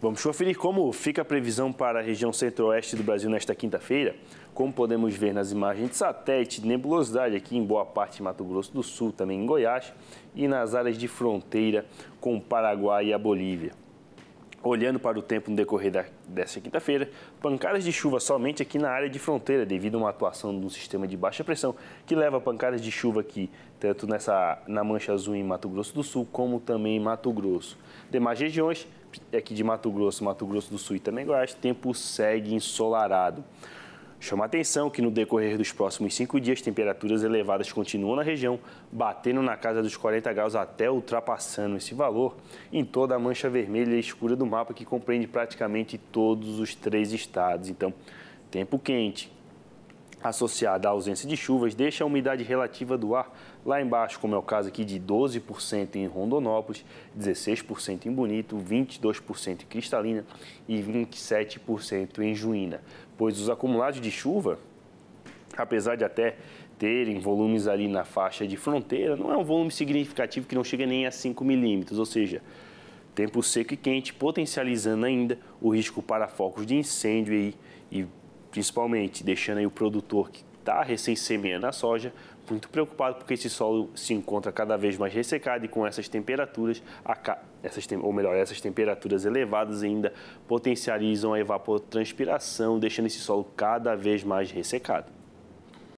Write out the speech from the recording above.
Vamos conferir como fica a previsão para a região centro-oeste do Brasil nesta quinta-feira. Como podemos ver nas imagens de satélite, nebulosidade aqui em boa parte de Mato Grosso do Sul, também em Goiás e nas áreas de fronteira com o Paraguai e a Bolívia. Olhando para o tempo no decorrer da, desta quinta-feira, pancadas de chuva somente aqui na área de fronteira, devido a uma atuação de um sistema de baixa pressão que leva pancadas de chuva aqui, tanto nessa, na Mancha Azul em Mato Grosso do Sul, como também em Mato Grosso. Demais regiões, aqui é de Mato Grosso, Mato Grosso do Sul e também Goiás, tempo segue ensolarado. Chama atenção que no decorrer dos próximos cinco dias, temperaturas elevadas continuam na região, batendo na casa dos 40 graus até ultrapassando esse valor em toda a mancha vermelha e escura do mapa, que compreende praticamente todos os três estados. Então, tempo quente, associada à ausência de chuvas, deixa a umidade relativa do ar lá embaixo, como é o caso aqui de 12% em Rondonópolis, 16% em Bonito, 22% em Cristalina e 27% em Juína, pois os acumulados de chuva, apesar de até terem volumes ali na faixa de fronteira, não é um volume significativo que não chega nem a 5 milímetros, ou seja, tempo seco e quente, potencializando ainda o risco para focos de incêndio e, e principalmente deixando aí o produtor que está recém semeando a soja muito preocupado porque esse solo se encontra cada vez mais ressecado e com essas temperaturas, essas, ou melhor, essas temperaturas elevadas ainda potencializam a evapotranspiração, deixando esse solo cada vez mais ressecado.